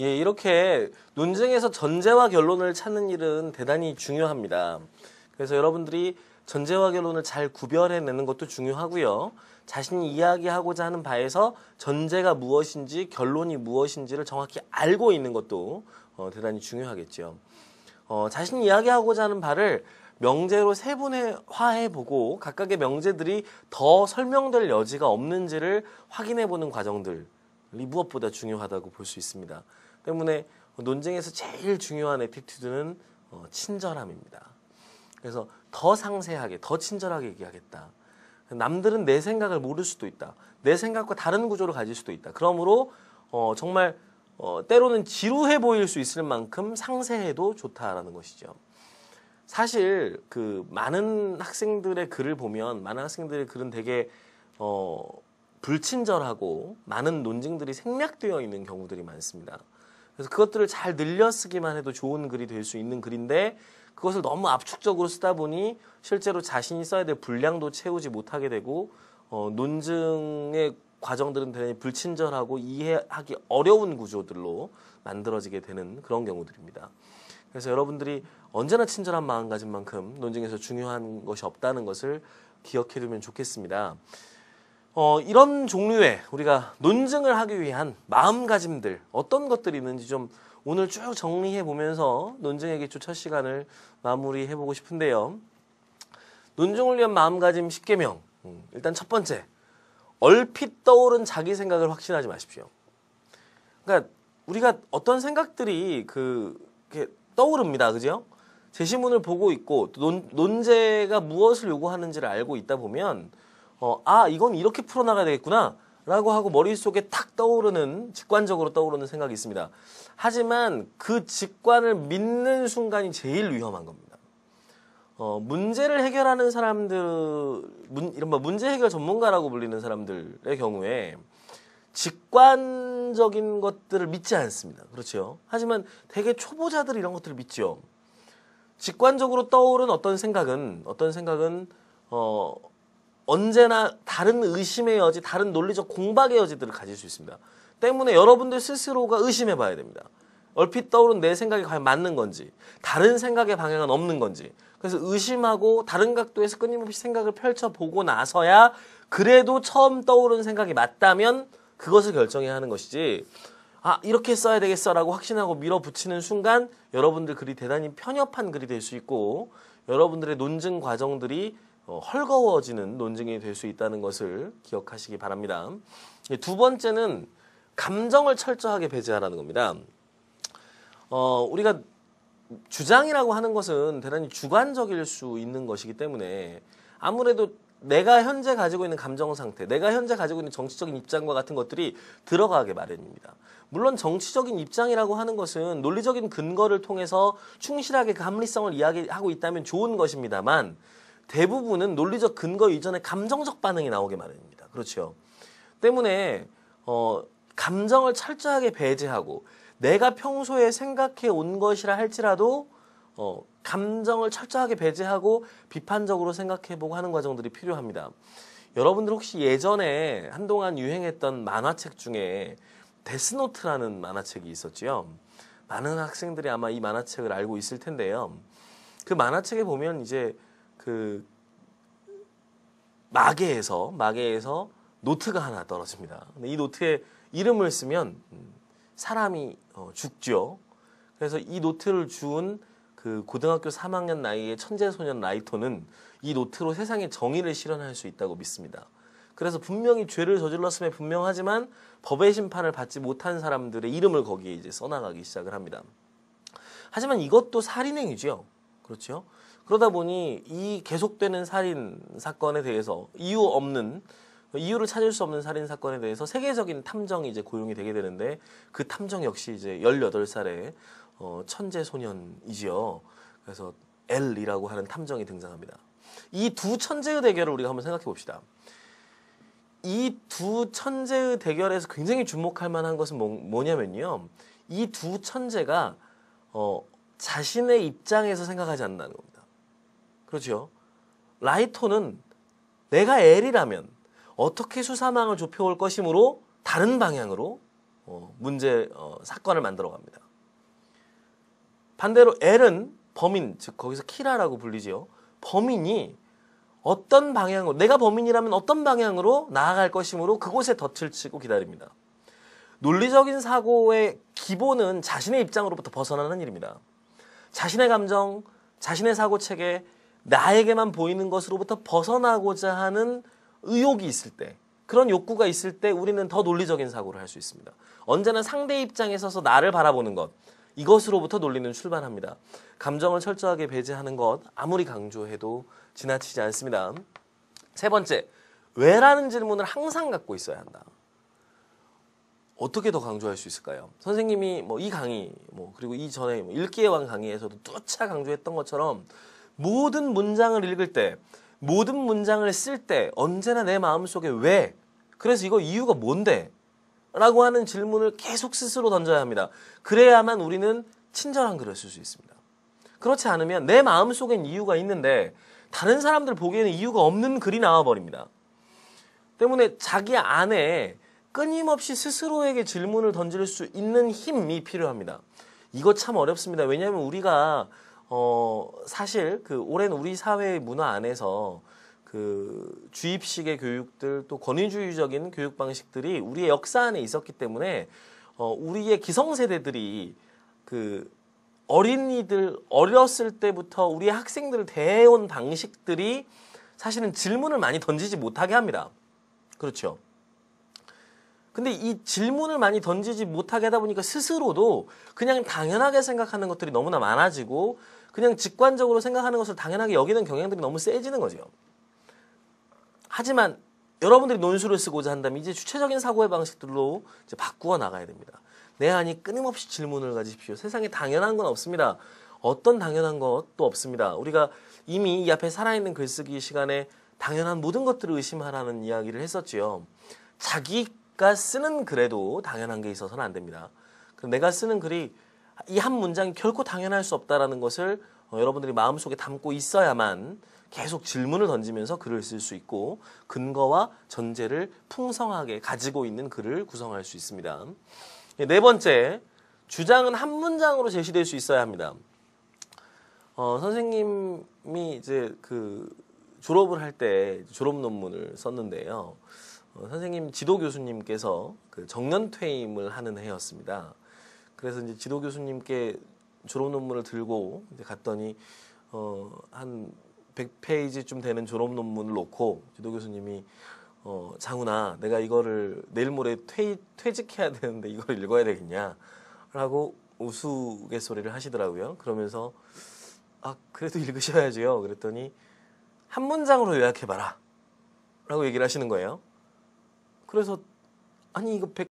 예, 이렇게 논쟁에서 전제와 결론을 찾는 일은 대단히 중요합니다. 그래서 여러분들이 전제와 결론을 잘 구별해내는 것도 중요하고요. 자신이 이야기하고자 하는 바에서 전제가 무엇인지 결론이 무엇인지를 정확히 알고 있는 것도 어, 대단히 중요하겠죠. 어, 자신이 이야기하고자 하는 바를 명제로 세분화해보고 각각의 명제들이 더 설명될 여지가 없는지를 확인해보는 과정들이 무엇보다 중요하다고 볼 수 있습니다. 때문에 논쟁에서 제일 중요한 에티튜드는 어, 친절함입니다. 그래서 더 상세하게, 더 친절하게 얘기하겠다. 남들은 내 생각을 모를 수도 있다. 내 생각과 다른 구조를 가질 수도 있다. 그러므로 어, 정말 어, 때로는 지루해 보일 수 있을 만큼 상세해도 좋다라는 것이죠. 사실 그 많은 학생들의 글을 보면 많은 학생들의 글은 되게 어, 불친절하고 많은 논쟁들이 생략되어 있는 경우들이 많습니다. 그래서 그것들을 잘 늘려 쓰기만 해도 좋은 글이 될 수 있는 글인데 그것을 너무 압축적으로 쓰다 보니 실제로 자신이 써야 될 분량도 채우지 못하게 되고 어, 논증의 과정들은 대단히 불친절하고 이해하기 어려운 구조들로 만들어지게 되는 그런 경우들입니다. 그래서 여러분들이 언제나 친절한 마음가짐만큼 논증에서 중요한 것이 없다는 것을 기억해두면 좋겠습니다. 어, 이런 종류의 우리가 논증을 하기 위한 마음가짐들 어떤 것들이 있는지 좀 오늘 쭉 정리해 보면서 논증의 기초 첫 시간을 마무리해 보고 싶은데요. 논증을 위한 마음가짐 10개명 음, 일단 첫 번째 얼핏 떠오른 자기 생각을 확신하지 마십시오. 그러니까 우리가 어떤 생각들이 그 떠오릅니다. 그죠? 제시문을 보고 있고 논, 논제가 무엇을 요구하는지를 알고 있다 보면 어, 아 이건 이렇게 풀어나가야 되겠구나 라고 하고 머릿속에 탁 떠오르는 직관적으로 떠오르는 생각이 있습니다. 하지만 그 직관을 믿는 순간이 제일 위험한 겁니다. 어, 문제를 해결하는 사람들, 문, 이른바 문제 해결 전문가라고 불리는 사람들의 경우에 직관적인 것들을 믿지 않습니다. 그렇죠. 하지만 대개 초보자들 이런 것들을 믿죠. 직관적으로 떠오른 어떤 생각은, 어떤 생각은, 어, 언제나 다른 의심의 여지, 다른 논리적 공박의 여지들을 가질 수 있습니다. 때문에 여러분들 스스로가 의심해 봐야 됩니다. 얼핏 떠오른 내 생각이 과연 맞는 건지, 다른 생각의 방향은 없는 건지. 그래서 의심하고 다른 각도에서 끊임없이 생각을 펼쳐보고 나서야 그래도 처음 떠오른 생각이 맞다면 그것을 결정해야 하는 것이지, 아, 이렇게 써야 되겠어라고 확신하고 밀어붙이는 순간 여러분들 글이 대단히 편협한 글이 될 수 있고, 여러분들의 논증 과정들이 어, 헐거워지는 논쟁이 될 수 있다는 것을 기억하시기 바랍니다. 예, 두 번째는 감정을 철저하게 배제하라는 겁니다. 어, 우리가 주장이라고 하는 것은 대단히 주관적일 수 있는 것이기 때문에 아무래도 내가 현재 가지고 있는 감정 상태, 내가 현재 가지고 있는 정치적인 입장과 같은 것들이 들어가게 마련입니다. 물론 정치적인 입장이라고 하는 것은 논리적인 근거를 통해서 충실하게 그 합리성을 이야기하고 있다면 좋은 것입니다만 대부분은 논리적 근거 이전에 감정적 반응이 나오게 마련입니다. 그렇죠. 때문에 어, 감정을 철저하게 배제하고 내가 평소에 생각해 온 것이라 할지라도 어, 감정을 철저하게 배제하고 비판적으로 생각해보고 하는 과정들이 필요합니다. 여러분들 혹시 예전에 한동안 유행했던 만화책 중에 데스노트라는 만화책이 있었지요. 많은 학생들이 아마 이 만화책을 알고 있을 텐데요. 그 만화책에 보면 이제 그마계에서마계에서 노트가 하나 떨어집니다. 근데 이 노트에 이름을 쓰면 음, 사람이 어, 죽죠. 그래서 이 노트를 주운 그 고등학교 3학년 나이의 천재 소년 라이토는 이 노트로 세상의 정의를 실현할 수 있다고 믿습니다. 그래서 분명히 죄를 저질렀음에 분명하지만 법의 심판을 받지 못한 사람들의 이름을 거기에 이제 써나가기 시작을 합니다. 하지만 이것도 살인행위죠. 그렇죠? 그러다 보니 이 계속되는 살인 사건에 대해서 이유 없는 이유를 찾을 수 없는 살인 사건에 대해서 세계적인 탐정이 이제 고용이 되게 되는데 그 탐정 역시 이제 18살의 어, 천재 소년이지요. 그래서 엘이라고 하는 탐정이 등장합니다. 이 두 천재의 대결을 우리가 한번 생각해 봅시다. 이 두 천재의 대결에서 굉장히 주목할 만한 것은 뭐, 냐면요 이 두 천재가 어, 자신의 입장에서 생각하지 않는다는 겁니다. 그렇죠. 라이토는 내가 L이라면 어떻게 수사망을 좁혀올 것이므로 다른 방향으로 어, 문제 어, 사건을 만들어 갑니다. 반대로 L은 범인, 즉 거기서 키라라고 불리지요. 범인이 어떤 방향으로 내가 범인이라면 어떤 방향으로 나아갈 것이므로 그곳에 덫을 치고 기다립니다. 논리적인 사고의 기본은 자신의 입장으로부터 벗어나는 일입니다. 자신의 감정, 자신의 사고 체계, 나에게만 보이는 것으로부터 벗어나고자 하는 의욕이 있을 때 그런 욕구가 있을 때 우리는 더 논리적인 사고를 할 수 있습니다. 언제나 상대 입장에 서서 나를 바라보는 것 이것으로부터 논리는 출발합니다. 감정을 철저하게 배제하는 것 아무리 강조해도 지나치지 않습니다. 세 번째, 왜라는 질문을 항상 갖고 있어야 한다. 어떻게 더 강조할 수 있을까요? 선생님이 뭐 이 강의, 뭐 그리고 이 전에 뭐일기의왕 강의에서도 뚜차 강조했던 것처럼 모든 문장을 읽을 때, 모든 문장을 쓸 때 언제나 내 마음속에 왜? 그래서 이거 이유가 뭔데? 라고 하는 질문을 계속 스스로 던져야 합니다. 그래야만 우리는 친절한 글을 쓸 수 있습니다. 그렇지 않으면 내 마음속엔 이유가 있는데 다른 사람들 보기에는 이유가 없는 글이 나와버립니다. 때문에 자기 안에 끊임없이 스스로에게 질문을 던질 수 있는 힘이 필요합니다. 이거 참 어렵습니다. 왜냐하면 우리가 어, 사실 그 오랜 우리 사회의 문화 안에서 그 주입식의 교육들 또 권위주의적인 교육 방식들이 우리의 역사 안에 있었기 때문에 어, 우리의 기성세대들이 그 어린이들 어렸을 때부터 우리 학생들을 대해온 방식들이 사실은 질문을 많이 던지지 못하게 합니다. 그렇죠. 근데 이 질문을 많이 던지지 못하게 하다 보니까 스스로도 그냥 당연하게 생각하는 것들이 너무나 많아지고 그냥 직관적으로 생각하는 것을 당연하게 여기는 경향들이 너무 세지는 거죠. 하지만 여러분들이 논술을 쓰고자 한다면 이제 주체적인 사고의 방식들로 이제 바꾸어 나가야 됩니다. 내 안이 끊임없이 질문을 가지십시오. 세상에 당연한 건 없습니다. 어떤 당연한 것도 없습니다. 우리가 이미 이 앞에 살아있는 글쓰기 시간에 당연한 모든 것들을 의심하라는 이야기를 했었지요. 자기 내가 쓰는 글에도 당연한 게 있어서는 안 됩니다. 내가 쓰는 글이 이 한 문장이 결코 당연할 수 없다라는 것을 어, 여러분들이 마음속에 담고 있어야만 계속 질문을 던지면서 글을 쓸 수 있고 근거와 전제를 풍성하게 가지고 있는 글을 구성할 수 있습니다. 예, 네 번째, 주장은 한 문장으로 제시될 수 있어야 합니다. 어, 선생님이 이제 그 졸업을 할 때 졸업 논문을 썼는데요. 어, 선생님 지도 교수님께서 그 정년 퇴임을 하는 해였습니다. 그래서 이제 지도 교수님께 졸업 논문을 들고 이제 갔더니 어, 한 100페이지쯤 되는 졸업 논문을 놓고 지도 교수님이 어, 장훈아, 내가 이거를 내일 모레 퇴, 퇴직해야 되는데 이걸 읽어야 되겠냐? 라고 우스갯소리를 하시더라고요. 그러면서, 아, 그래도 읽으셔야지요. 그랬더니, 한 문장으로 요약해봐라. 라고 얘기를 하시는 거예요. 그래서 아니 이거 백